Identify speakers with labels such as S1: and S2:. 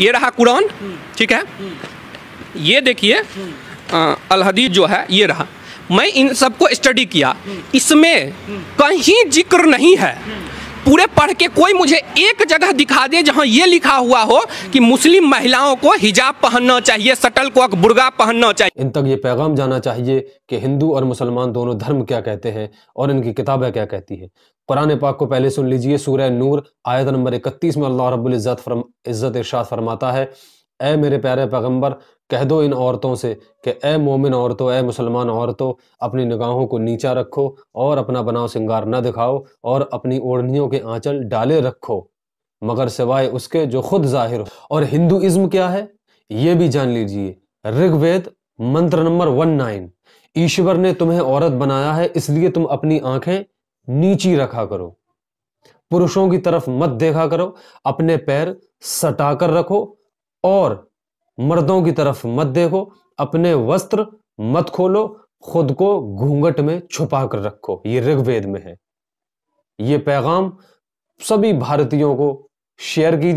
S1: ये रहा कुरान ठीक है ये देखिए अलहदीज जो है ये रहा मैं इन सबको स्टडी किया इसमें कहीं जिक्र नहीं है पूरे पढ़ के कोई मुझे एक जगह दिखा दे जहाँ ये लिखा हुआ हो कि मुस्लिम महिलाओं को हिजाब पहनना चाहिए सटल को बुर्गा पहनना
S2: चाहिए इन तक ये पैगाम जाना चाहिए कि हिंदू और मुसलमान दोनों धर्म क्या कहते हैं और इनकी किताबें क्या कहती है कुरान पाक को पहले सुन लीजिए सूर्य नूर आयत नंबर इकतीस में अल्लाह रबुल्ज़त फरम इज़्ज़त इर्शाद फरमाता है ए मेरे प्यारे पैगंबर कह दो इन औरतों से कि ए मोमिन औरतों ए मुसलमान औरतों अपनी निगाहों को नीचा रखो और अपना बनाव सिंगार न दिखाओ और अपनी ओढ़नियों के आंचल डाले रखो मगर सिवाय उसके जो खुद जाहिर हो और हिंदुज़्म क्या है ये भी जान लीजिए ऋग्वेद मंत्र नंबर वन नाइन ईश्वर ने तुम्हें औरत बनाया है इसलिए तुम अपनी आंखें नीची रखा करो पुरुषों की तरफ मत देखा करो अपने पैर सटाकर रखो और मर्दों की तरफ मत देखो अपने वस्त्र मत खोलो खुद को घूंघट में छुपा कर रखो ये ऋग्वेद में है ये पैगाम सभी भारतीयों को शेयर कीजिए